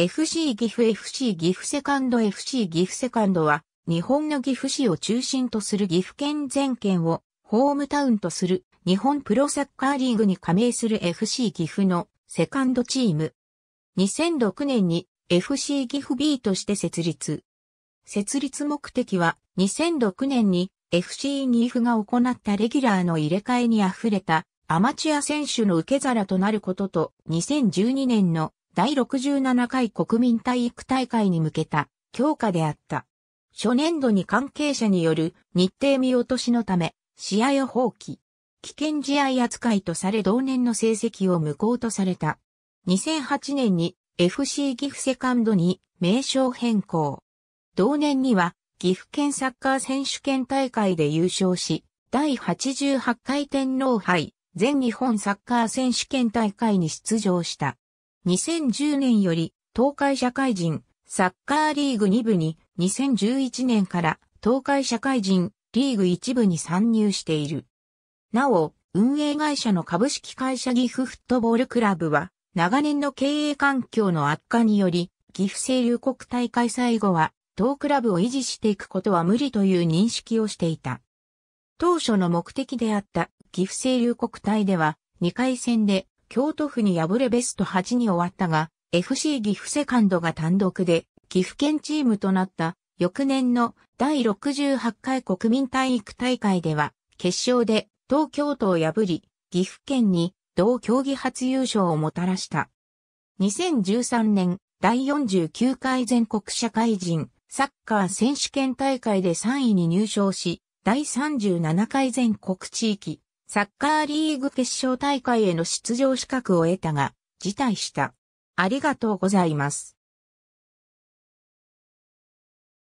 FC 岐阜 FC 岐阜セカンド FC 岐阜セカンドは、日本の岐阜市を中心とする岐阜県全県をホームタウンとする日本プロサッカーリーグに加盟する FC 岐阜のセカンドチーム。2006年に FC 岐阜 B として設立。設立目的は2006年に FC 岐阜が行ったレギュラーの入れ替えに溢れたアマチュア選手の受け皿となることと2012年の第67回国民体育大会に向けた強化であった。初年度に関係者による日程見落としのため、試合を放棄。危険試合扱いとされ同年の成績を無効とされた。2008年に FC 岐阜セカンドに名称変更。同年には岐阜県サッカー選手権大会で優勝し、第88回天皇杯全日本サッカー選手権大会に出場した。2010年より東海社会人サッカーリーグ2部に2011年から東海社会人リーグ1部に参入している。なお、運営会社の株式会社岐阜フットボールクラブは長年の経営環境の悪化により岐阜清流国大会最後は当クラブを維持していくことは無理という認識をしていた。当初の目的であった岐阜清流国体では2回戦で京都府に敗れベスト8に終わったが、FC 岐阜セカンドが単独で岐阜県チームとなった翌年の第68回国民体育大会では決勝で東京都を破り岐阜県に同競技初優勝をもたらした。2013年第49回全国社会人サッカー選手権大会で3位に入賞し、第37回全国地域サッカーリーグ決勝大会への出場資格を得たが、辞退した。ありがとうございます。